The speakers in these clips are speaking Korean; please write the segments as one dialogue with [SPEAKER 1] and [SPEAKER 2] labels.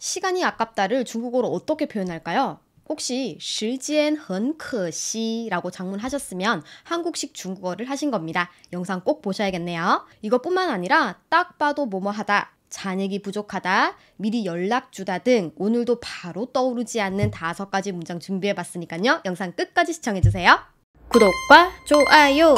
[SPEAKER 1] 시간이 아깝다를 중국어로 어떻게 표현할까요? 혹시 실지엔 헌크惜라고 장문하셨으면 한국식 중국어를 하신 겁니다. 영상 꼭 보셔야겠네요. 이것뿐만 아니라 딱 봐도 뭐뭐하다, 잔액이 부족하다, 미리 연락 주다 등 오늘도 바로 떠오르지 않는 다섯 가지 문장 준비해봤으니까요. 영상 끝까지 시청해주세요. 구독과 좋아요!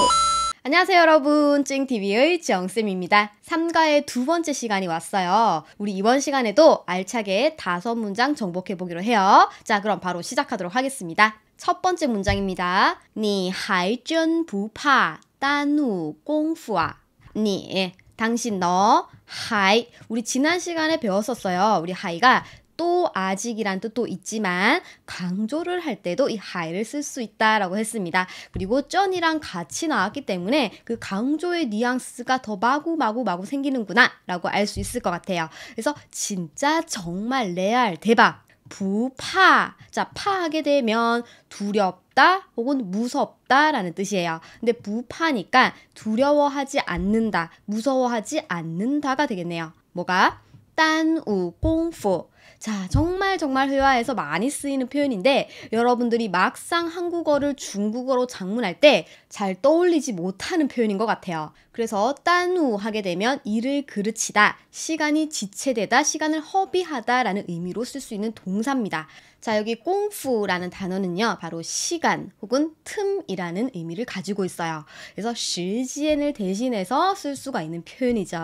[SPEAKER 1] 안녕하세요 여러분 찡TV의 지영쌤입니다. 3가의 두 번째 시간이 왔어요. 우리 이번 시간에도 알차게 다섯 문장 정복해보기로 해요. 자 그럼 바로 시작하도록 하겠습니다. 첫 번째 문장입니다. 니하이真부파耽误功夫啊니 예, 당신 너 하이 우리 지난 시간에 배웠었어요. 우리 하이가 또 아직이란 뜻도 있지만 강조를 할 때도 이 하이를 쓸 수 있다라고 했습니다. 그리고 쩐이랑 같이 나왔기 때문에 그 강조의 뉘앙스가 더 마구마구 마구, 마구 생기는구나라고 알 수 있을 것 같아요. 그래서 진짜 정말 레알 대박 부파 자 파하게 되면 두렵다 혹은 무섭다라는 뜻이에요. 근데 부파니까 두려워하지 않는다 무서워하지 않는다가 되겠네요. 뭐가 딴 우 공포 자, 정말 정말 회화에서 많이 쓰이는 표현인데 여러분들이 막상 한국어를 중국어로 장문할 때 잘 떠올리지 못하는 표현인 것 같아요. 그래서 딴우 하게 되면 일을 그르치다, 시간이 지체되다, 시간을 허비하다라는 의미로 쓸 수 있는 동사입니다. 자, 여기 꽁푸라는 단어는요, 바로 시간 혹은 틈이라는 의미를 가지고 있어요. 그래서 실지엔을 대신해서 쓸 수가 있는 표현이죠.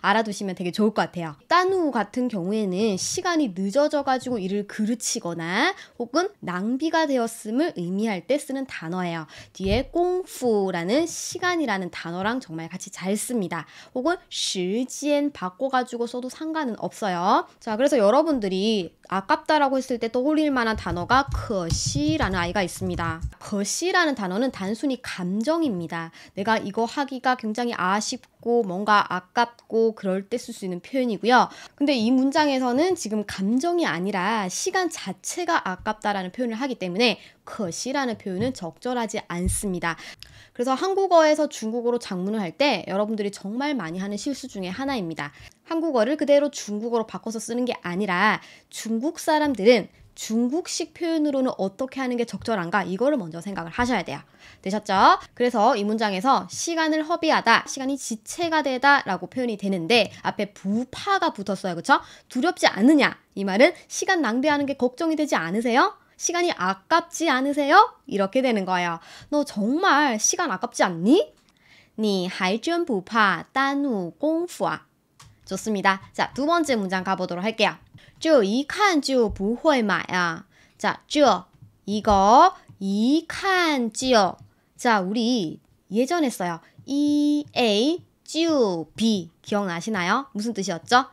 [SPEAKER 1] 알아두시면 되게 좋을 것 같아요. 딴우 같은 경우에는 시간 시간이 늦어져 가지고 이를 그르치거나 혹은 낭비가 되었음을 의미할 때 쓰는 단어예요. 뒤에 공푸라는 시간이라는 단어랑 정말 같이 잘 씁니다. 혹은 실지엔 바꿔 가지고 써도 상관은 없어요. 자, 그래서 여러분들이 아깝다라고 했을 때 떠올릴 만한 단어가 거시라는 아이가 있습니다. 거시라는 단어는 단순히 감정입니다. 내가 이거 하기가 굉장히 아쉽고 같고 뭔가 아깝고 그럴 때 쓸 수 있는 표현이고요. 근데 이 문장에서는 지금 감정이 아니라 시간 자체가 아깝다라는 표현을 하기 때문에 것이라는 표현은 적절하지 않습니다. 그래서 한국어에서 중국어로 장문을 할 때 여러분들이 정말 많이 하는 실수 중에 하나입니다. 한국어를 그대로 중국어로 바꿔서 쓰는 게 아니라 중국 사람들은 중국식 표현으로는 어떻게 하는 게 적절한가 이거를 먼저 생각을 하셔야 돼요. 되셨죠? 그래서 이 문장에서 시간을 허비하다, 시간이 지체가 되다 라고 표현이 되는데 앞에 부파가 붙었어요. 그렇죠 두렵지 않느냐? 이 말은 시간 낭비하는 게 걱정이 되지 않으세요? 시간이 아깝지 않으세요? 이렇게 되는 거예요. 너 정말 시간 아깝지 않니? 你还真不怕耽误功夫啊！ 좋습니다. 자, 두 번째 문장 가보도록 할게요. 这一看就不会买啊. 자, 这 이거 이칸지 자, 우리 예전에 써요. E A G B 기억나시나요? 무슨 뜻이었죠?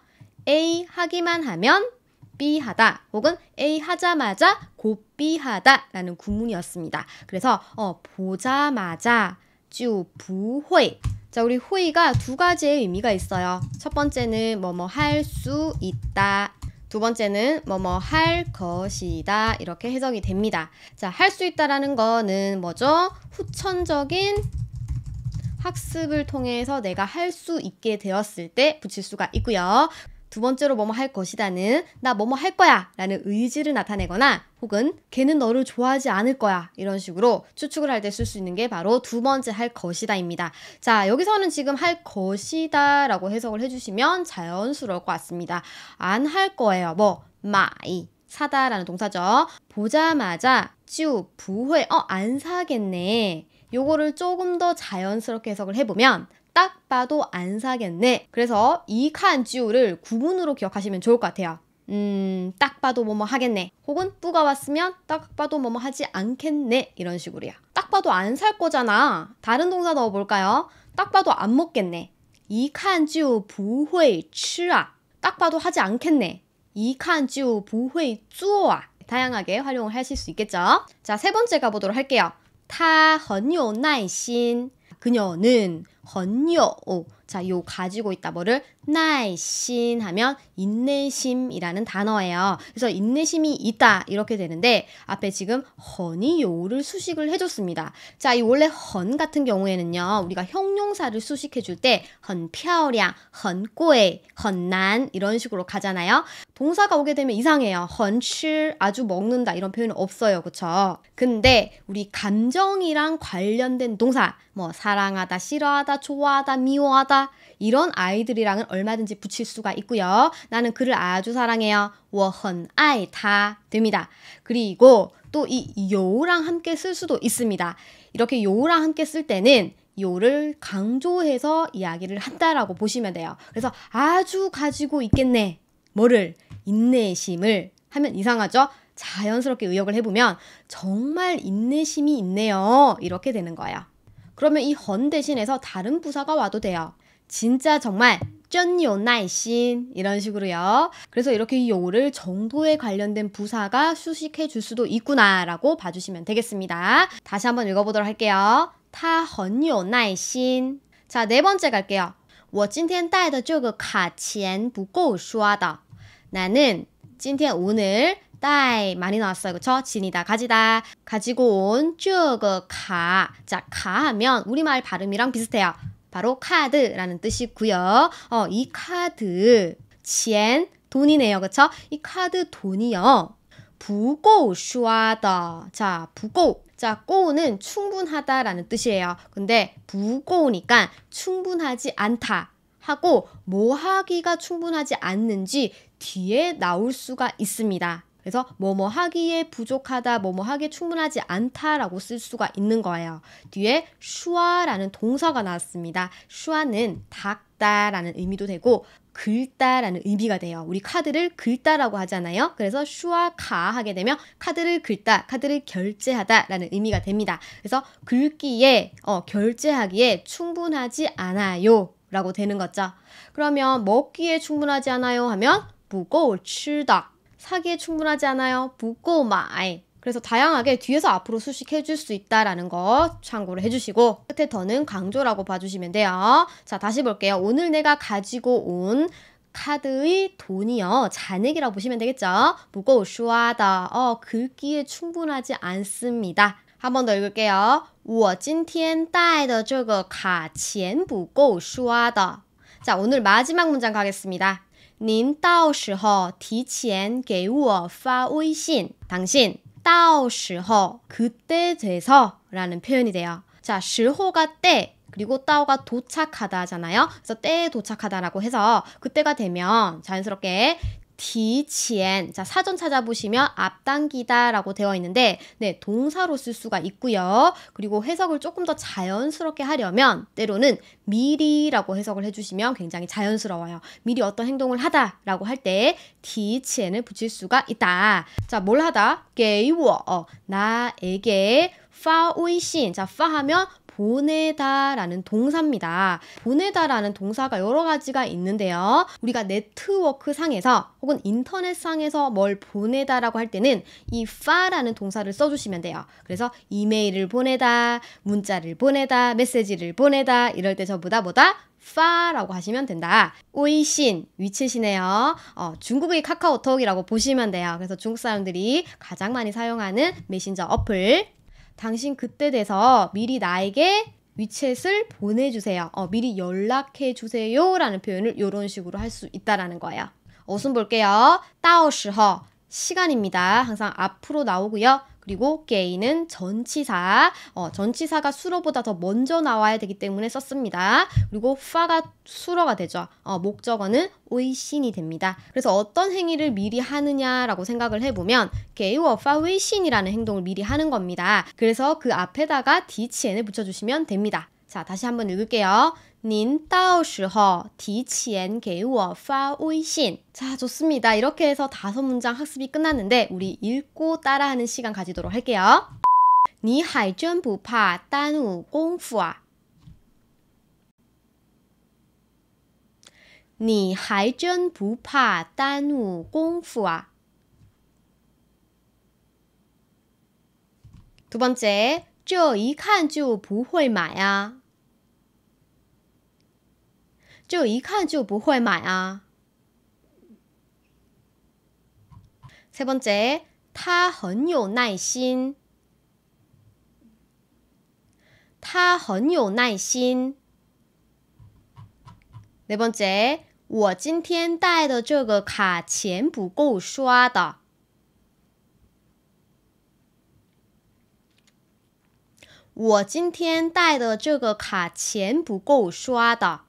[SPEAKER 1] A 하기만 하면 B 하다 혹은 A 하자마자 곧 B 하다라는 구문이었습니다. 그래서 어 보자마자 주 부회 자, 우리 호의가 두 가지의 의미가 있어요. 첫 번째는 뭐 뭐 할 수 있다. 두 번째는 뭐 뭐 할 것이다. 이렇게 해석이 됩니다. 자, 할 수 있다라는 거는 뭐죠? 후천적인 학습을 통해서 내가 할 수 있게 되었을 때 붙일 수가 있고요. 두 번째로 뭐뭐 할 것이다는 나 뭐뭐 할 거야 라는 의지를 나타내거나 혹은 걔는 너를 좋아하지 않을 거야 이런 식으로 추측을 할 때 쓸 수 있는 게 바로 두 번째 할 것이다입니다. 자 여기서는 지금 할 것이다 라고 해석을 해주시면 자연스러울 것 같습니다. 안 할 거예요. 뭐 마이 사다 라는 동사죠. 보자마자 쭈 부회 어 안 사겠네 요거를 조금 더 자연스럽게 해석을 해보면 딱 봐도 안 사겠네. 그래서 이칸지우를구분으로 기억하시면 좋을 것 같아요. 음, 딱 봐도 뭐 뭐 하겠네. 혹은 뿌가 왔으면 딱 봐도 뭐 뭐 하지 않겠네. 이런 식으로요. 딱 봐도 안 살 거잖아. 다른 동사 넣어볼까요? 딱 봐도 안 먹겠네. 이칸지우 부회 치아. 딱 봐도 하지 않겠네. 이칸지우 부회 쪼아. 다양하게 활용을 하실 수 있겠죠. 자, 세 번째 가보도록 할게요. 타 헌요 나이신. 그녀는 헌요. 자, 요 가지고 있다 뭐를 나이신 하면 인내심이라는 단어예요. 그래서 인내심이 있다 이렇게 되는데 앞에 지금 헌이 요를 수식을 해줬습니다. 자, 이 원래 헌 같은 경우에는요 우리가 형용사를 수식해줄 때 헌漂亮, 헌꼬에 헌난 이런 식으로 가잖아요. 동사가 오게 되면 이상해요. 헌吃 아주 먹는다 이런 표현은 없어요, 그렇죠? 근데 우리 감정이랑 관련된 동사 뭐 사랑하다, 싫어하다, 좋아하다, 미워하다 이런 아이들이랑은 얼마든지 붙일 수가 있고요. 나는 그를 아주 사랑해요. 我很爱他 됩니다. 그리고 또 이 요랑 함께 쓸 수도 있습니다. 이렇게 요랑 함께 쓸 때는 요를 강조해서 이야기를 한다라고 보시면 돼요. 그래서 아주 가지고 있겠네. 뭐를? 인내심을 하면 이상하죠? 자연스럽게 의역을 해보면 정말 인내심이 있네요. 이렇게 되는 거예요. 그러면 이 헌대신에서 다른 부사가 와도 돼요. 진짜 정말 쩐요나이신 이런 식으로요. 그래서 이렇게 이 용어를 정보에 관련된 부사가 수식해 줄 수도 있구나라고 봐주시면 되겠습니다. 다시 한번 읽어보도록 할게요. 타很나이신 자, 네 번째 갈게요. 我今天带的这个卡钱不够刷的. 나는 今天 오늘 딸 많이 나왔어요. 그쵸? 지니다, 가지다. 가지고 온 쭈그 가. 자, 가 하면 우리말 발음이랑 비슷해요. 바로 카드라는 뜻이고요. 어, 이 카드, 지엔 돈이네요. 그쵸? 이 카드 돈이요. 부고 슈하다. 자, 부고. 자, 꼬우는 충분하다라는 뜻이에요. 근데 부고니까 충분하지 않다. 하고 뭐 하기가 충분하지 않는지 뒤에 나올 수가 있습니다. 그래서 뭐뭐 하기에 부족하다, 뭐뭐 하기에 충분하지 않다라고 쓸 수가 있는 거예요. 뒤에 슈아라는 동사가 나왔습니다. 슈아는 닦다라는 의미도 되고 긁다라는 의미가 돼요. 우리 카드를 긁다라고 하잖아요. 그래서 슈아가 하게 되면 카드를 긁다, 카드를 결제하다라는 의미가 됩니다. 그래서 긁기에 어, 결제하기에 충분하지 않아요. 라고 되는 거죠. 그러면 먹기에 충분하지 않아요 하면 무거워 치다 사기에 충분하지 않아요. 무꼬마이. 그래서 다양하게 뒤에서 앞으로 수식해 줄 수 있다라는 거 참고를 해주시고 끝에 더는 강조라고 봐주시면 돼요. 자 다시 볼게요. 오늘 내가 가지고 온 카드의 돈이요. 잔액이라고 보시면 되겠죠. 무거우 슈하다. 어, 긁기에 충분하지 않습니다. 한 번 더 읽을게요. 我今天带的这个卡钱不够刷的。자, 오늘 마지막 문장 가겠습니다. 您到时候提前给我发微信。 당신 到时候 그때 돼서라는 표현이 돼요. 자, 시호가 때 그리고 따오가 도착하다잖아요. 그래서 때에 도착하다라고 해서 그때가 되면 자연스럽게 提前. 자, 사전 찾아보시면 앞당기다라고 되어 있는데 네, 동사로 쓸 수가 있고요. 그리고 해석을 조금 더 자연스럽게 하려면 때로는 미리라고 해석을 해 주시면 굉장히 자연스러워요. 미리 어떤 행동을 하다라고 할 때 디치엔을 붙일 수가 있다. 자, 뭘 하다? 게이워. 어, 나에게 파오이신. 자, 파하면 보내다라는 동사입니다. 보내다라는 동사가 여러 가지가 있는데요. 우리가 네트워크 상에서 혹은 인터넷 상에서 뭘 보내다라고 할 때는 이 파라는 동사를 써주시면 돼요. 그래서 이메일을 보내다, 문자를 보내다, 메시지를 보내다 이럴 때 전부 다보다 파라고 하시면 된다. 오이신 위치시네요. 어, 중국의 카카오톡이라고 보시면 돼요. 그래서 중국 사람들이 가장 많이 사용하는 메신저 어플 당신 그때 돼서 미리 나에게 위챗을 보내주세요. 어, 미리 연락해주세요. 라는 표현을 이런 식으로 할 수 있다라는 거예요. 어순 볼게요. 到时候 시간입니다. 항상 앞으로 나오고요. 그리고 게이는 전치사, 어, 전치사가 수로보다 더 먼저 나와야 되기 때문에 썼습니다. 그리고 파가 수로가 되죠. 어, 목적어는 의신이 됩니다. 그래서 어떤 행위를 미리 하느냐라고 생각을 해보면 게이워파 의신이라는 행동을 미리 하는 겁니다. 그래서 그 앞에다가 디치엔을 붙여주시면 됩니다. 자, 다시 한번 읽을게요. 닌 따오슈허 디치엔 게우어 자 좋습니다 이렇게 해서 다섯 문장 학습이 끝났는데 우리 읽고 따라하는 시간 가지도록 할게요 니 하이전 부파 딴우 공푸아 니 하이전 부파 딴우 공두 번째 저 이칸 주不会 마야. 就一看就不会买啊！蔡邦杰，他很有耐心。他很有耐心。蔡邦杰，我今天带的这个卡钱不够刷的。我今天带的这个卡钱不够刷的。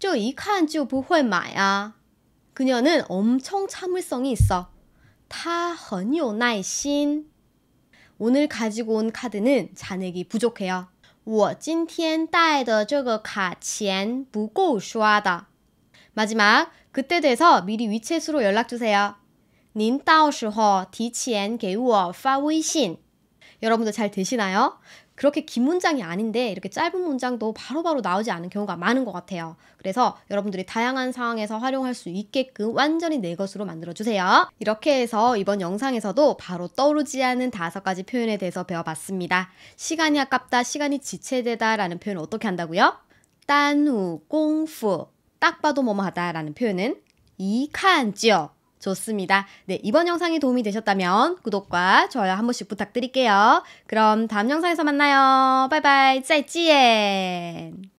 [SPEAKER 1] 这一看就不会 마야. 그녀는엄청참을성이있어她很有耐心 오늘 가지고 온 카드는 잔액이 부족해요. 我今天带的这个卡钱不够刷的. 마지막 그때 돼서 미리 위챗으로 연락 주세요. 您到时候提前给我发微信。 여러분도 잘 되시나요? 그렇게 긴 문장이 아닌데 이렇게 짧은 문장도 바로바로 바로 나오지 않은 경우가 많은 것 같아요. 그래서 여러분들이 다양한 상황에서 활용할 수 있게끔 완전히 내 것으로 만들어주세요. 이렇게 해서 이번 영상에서도 바로 떠오르지 않은 다섯 가지 표현에 대해서 배워봤습니다. 시간이 아깝다, 시간이 지체되다 라는 표현 을 어떻게 한다고요? 딴후, 공후딱 봐도 뭐뭐하다 라는 표현은 이칸지요. 좋습니다. 네, 이번 영상이 도움이 되셨다면 구독과 좋아요 한 번씩 부탁드릴게요. 그럼 다음 영상에서 만나요. 바이바이, 짜이찌엔!